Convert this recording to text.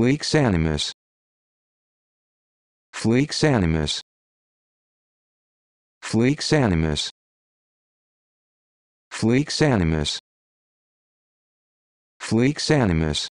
Fleeks animus. Fleeks animus. Fleeks animus. Fleeks animus. Fleeks animus.